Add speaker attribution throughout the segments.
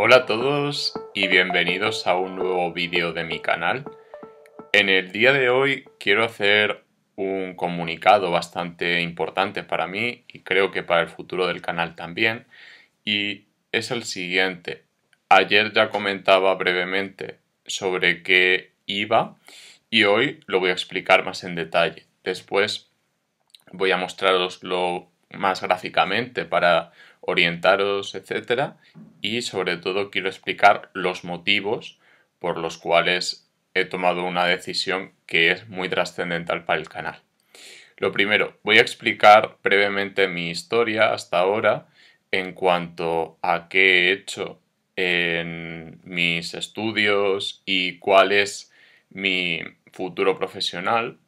Speaker 1: Hola a todos y bienvenidos a un nuevo vídeo de mi canal. En el día de hoy quiero hacer un comunicado bastante importante para mí y creo que para el futuro del canal también y es el siguiente. Ayer ya comentaba brevemente sobre qué iba y hoy lo voy a explicar más en detalle. Después voy a mostraroslo más gráficamente para orientaros, etcétera, Y sobre todo quiero explicar los motivos por los cuales he tomado una decisión que es muy trascendental para el canal. Lo primero, voy a explicar brevemente mi historia hasta ahora en cuanto a qué he hecho en mis estudios y cuál es mi futuro profesional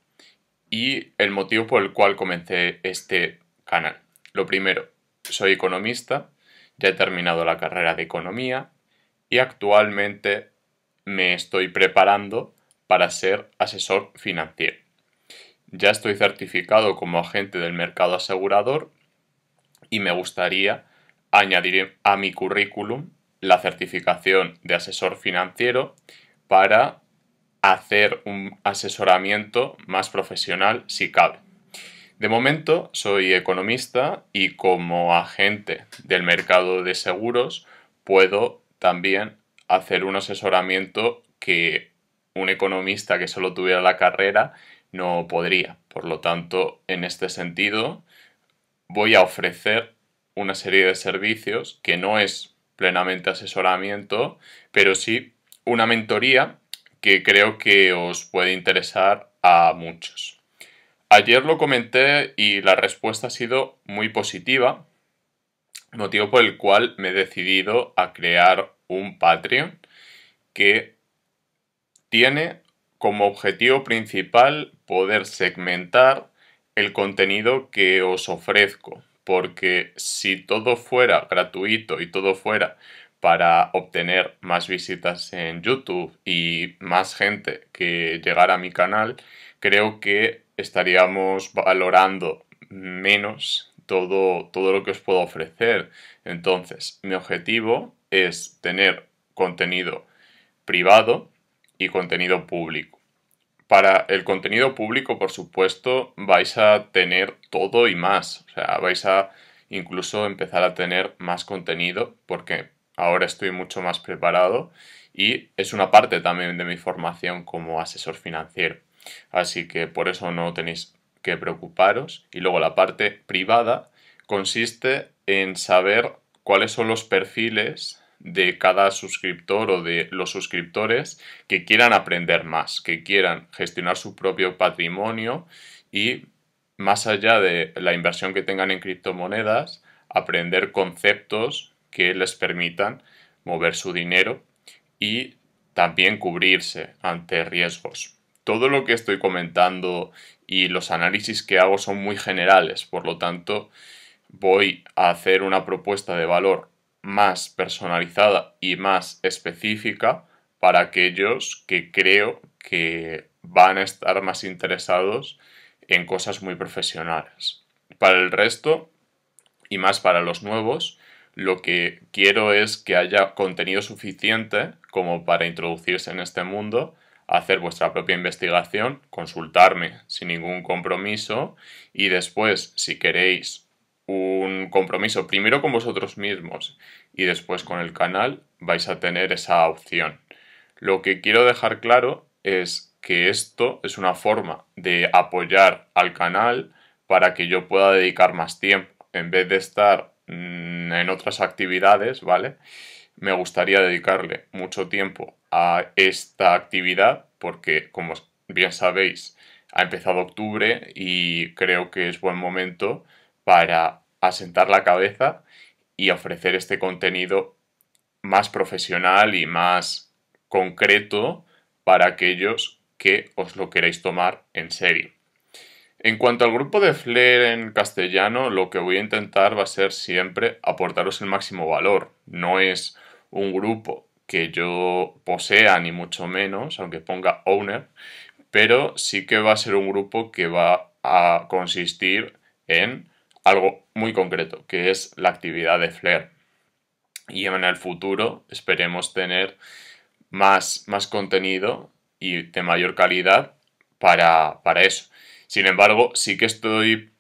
Speaker 1: y el motivo por el cual comencé este canal. Lo primero, soy economista, ya he terminado la carrera de economía y actualmente me estoy preparando para ser asesor financiero. Ya estoy certificado como agente del mercado asegurador y me gustaría añadir a mi currículum la certificación de asesor financiero para hacer un asesoramiento más profesional si cabe. De momento soy economista y como agente del mercado de seguros puedo también hacer un asesoramiento que un economista que solo tuviera la carrera no podría. Por lo tanto, en este sentido, voy a ofrecer una serie de servicios que no es plenamente asesoramiento, pero sí una mentoría que creo que os puede interesar a muchos. Ayer lo comenté y la respuesta ha sido muy positiva, motivo por el cual me he decidido a crear un Patreon que tiene como objetivo principal poder segmentar el contenido que os ofrezco, porque si todo fuera gratuito y todo fuera para obtener más visitas en YouTube y más gente que llegara a mi canal, creo que estaríamos valorando menos todo, todo lo que os puedo ofrecer. Entonces, mi objetivo es tener contenido privado y contenido público. Para el contenido público, por supuesto, vais a tener todo y más. O sea, vais a incluso empezar a tener más contenido porque ahora estoy mucho más preparado y es una parte también de mi formación como asesor financiero. Así que por eso no tenéis que preocuparos. Y luego la parte privada consiste en saber cuáles son los perfiles de cada suscriptor o de los suscriptores que quieran aprender más, que quieran gestionar su propio patrimonio y más allá de la inversión que tengan en criptomonedas, aprender conceptos que les permitan mover su dinero y también cubrirse ante riesgos todo lo que estoy comentando y los análisis que hago son muy generales, por lo tanto voy a hacer una propuesta de valor más personalizada y más específica para aquellos que creo que van a estar más interesados en cosas muy profesionales. Para el resto, y más para los nuevos, lo que quiero es que haya contenido suficiente como para introducirse en este mundo hacer vuestra propia investigación, consultarme sin ningún compromiso y después, si queréis un compromiso primero con vosotros mismos y después con el canal, vais a tener esa opción. Lo que quiero dejar claro es que esto es una forma de apoyar al canal para que yo pueda dedicar más tiempo en vez de estar mm, en otras actividades, ¿vale? me gustaría dedicarle mucho tiempo a esta actividad porque, como bien sabéis, ha empezado octubre y creo que es buen momento para asentar la cabeza y ofrecer este contenido más profesional y más concreto para aquellos que os lo queréis tomar en serio. En cuanto al grupo de Flair en castellano, lo que voy a intentar va a ser siempre aportaros el máximo valor. No es un grupo que yo posea, ni mucho menos, aunque ponga owner, pero sí que va a ser un grupo que va a consistir en algo muy concreto, que es la actividad de flair Y en el futuro esperemos tener más, más contenido y de mayor calidad para, para eso. Sin embargo, sí que estoy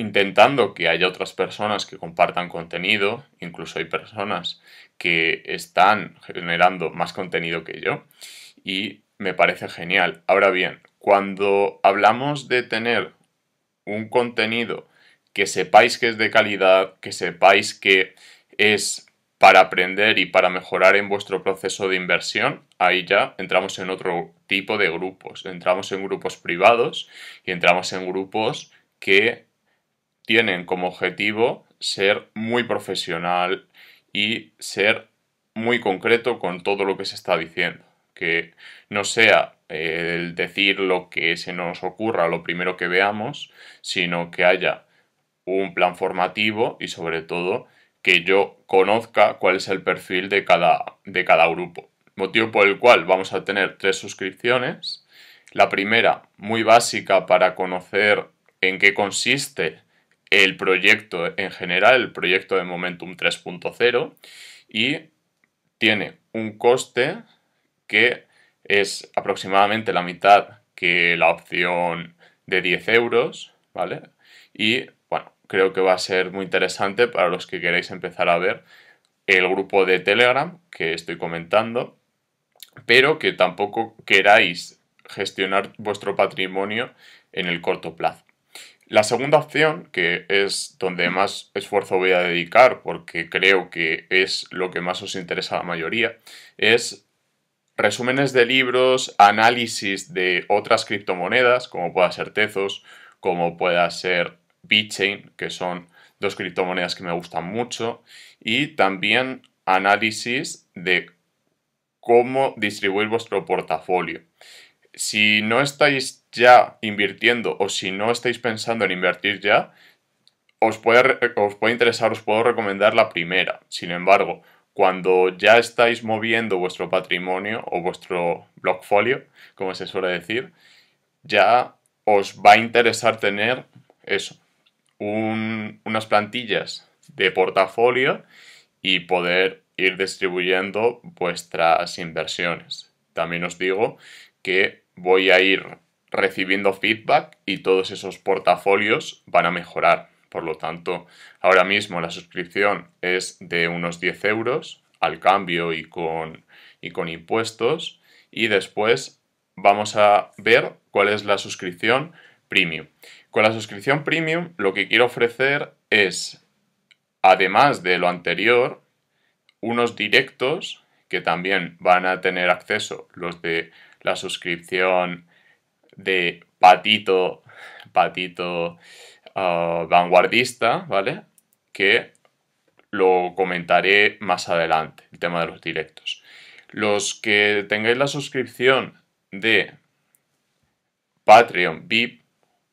Speaker 1: intentando que haya otras personas que compartan contenido, incluso hay personas que están generando más contenido que yo y me parece genial. Ahora bien, cuando hablamos de tener un contenido que sepáis que es de calidad, que sepáis que es para aprender y para mejorar en vuestro proceso de inversión, ahí ya entramos en otro tipo de grupos. Entramos en grupos privados y entramos en grupos que tienen como objetivo ser muy profesional y ser muy concreto con todo lo que se está diciendo. Que no sea eh, el decir lo que se nos ocurra, lo primero que veamos, sino que haya un plan formativo y sobre todo que yo conozca cuál es el perfil de cada, de cada grupo. Motivo por el cual vamos a tener tres suscripciones. La primera, muy básica para conocer en qué consiste el proyecto en general, el proyecto de Momentum 3.0 y tiene un coste que es aproximadamente la mitad que la opción de 10 euros, ¿vale? Y bueno, creo que va a ser muy interesante para los que queráis empezar a ver el grupo de Telegram que estoy comentando, pero que tampoco queráis gestionar vuestro patrimonio en el corto plazo. La segunda opción, que es donde mm. más esfuerzo voy a dedicar, porque creo que es lo que más os interesa a la mayoría, es resúmenes de libros, análisis de otras criptomonedas, como pueda ser Tezos, como pueda ser BitChain, que son dos criptomonedas que me gustan mucho, y también análisis de cómo distribuir vuestro portafolio. Si no estáis ya invirtiendo o si no estáis pensando en invertir ya, os puede, os puede interesar, os puedo recomendar la primera. Sin embargo, cuando ya estáis moviendo vuestro patrimonio o vuestro blockfolio, como se suele decir, ya os va a interesar tener eso, unas plantillas de portafolio y poder ir distribuyendo vuestras inversiones. También os digo que voy a ir recibiendo feedback y todos esos portafolios van a mejorar. Por lo tanto, ahora mismo la suscripción es de unos 10 euros al cambio y con, y con impuestos. Y después vamos a ver cuál es la suscripción premium. Con la suscripción premium lo que quiero ofrecer es, además de lo anterior, unos directos que también van a tener acceso los de la suscripción de patito, patito ah, vanguardista, ¿vale? Que lo comentaré más adelante, el tema de los directos. Los que tengáis la suscripción de Patreon VIP,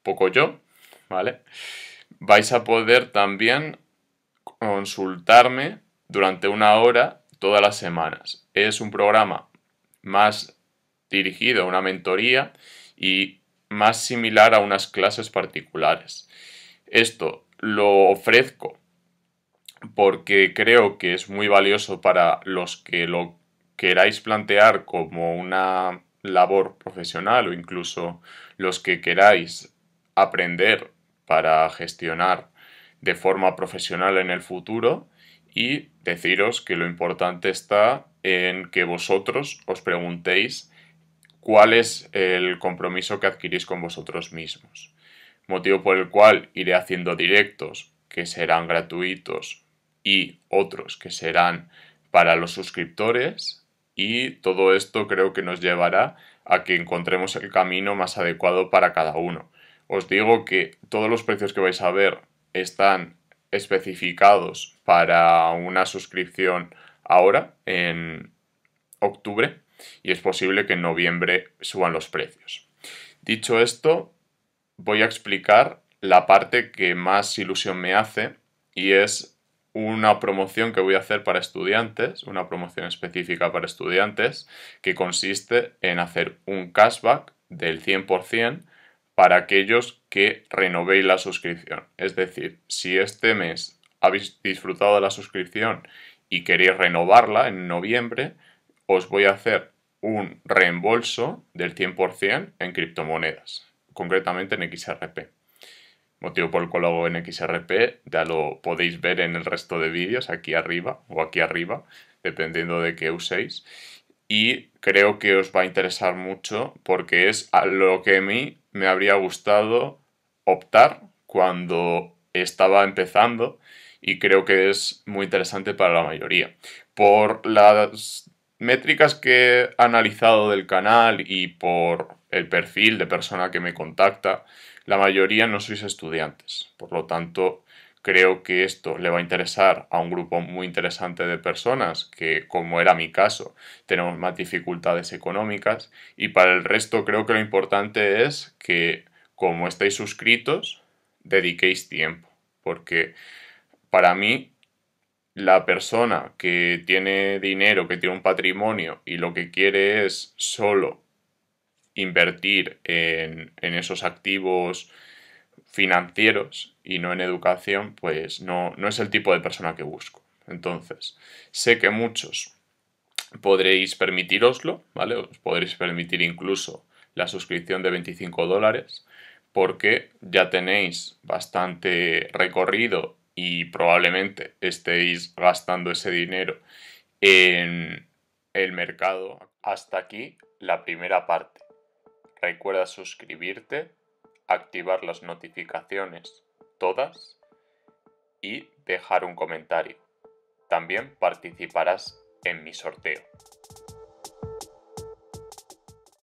Speaker 1: poco yo, ¿vale? Vais a poder también consultarme durante una hora todas las semanas. Es un programa más dirigido a una mentoría y más similar a unas clases particulares. Esto lo ofrezco porque creo que es muy valioso para los que lo queráis plantear como una labor profesional o incluso los que queráis aprender para gestionar de forma profesional en el futuro y deciros que lo importante está en que vosotros os preguntéis cuál es el compromiso que adquirís con vosotros mismos. Motivo por el cual iré haciendo directos que serán gratuitos y otros que serán para los suscriptores y todo esto creo que nos llevará a que encontremos el camino más adecuado para cada uno. Os digo que todos los precios que vais a ver están especificados para una suscripción ahora en octubre y es posible que en noviembre suban los precios. Dicho esto, voy a explicar la parte que más ilusión me hace y es una promoción que voy a hacer para estudiantes, una promoción específica para estudiantes, que consiste en hacer un cashback del 100% para aquellos que renovéis la suscripción. Es decir, si este mes habéis disfrutado de la suscripción y queréis renovarla en noviembre, os voy a hacer un reembolso del 100% en criptomonedas, concretamente en XRP. Motivo por el cual lo hago en XRP, ya lo podéis ver en el resto de vídeos, aquí arriba o aquí arriba, dependiendo de qué uséis. Y creo que os va a interesar mucho porque es a lo que a mí me habría gustado optar cuando estaba empezando y creo que es muy interesante para la mayoría. Por las métricas que he analizado del canal y por el perfil de persona que me contacta, la mayoría no sois estudiantes. Por lo tanto, creo que esto le va a interesar a un grupo muy interesante de personas que, como era mi caso, tenemos más dificultades económicas. Y para el resto creo que lo importante es que, como estáis suscritos, dediquéis tiempo. Porque para mí la persona que tiene dinero, que tiene un patrimonio y lo que quiere es solo invertir en, en esos activos financieros y no en educación, pues no, no es el tipo de persona que busco. Entonces, sé que muchos podréis permitiroslo, ¿vale? Os podréis permitir incluso la suscripción de 25 dólares porque ya tenéis bastante recorrido y probablemente estéis gastando ese dinero en el mercado. Hasta aquí la primera parte. Recuerda suscribirte, activar las notificaciones todas y dejar un comentario. También participarás en mi sorteo.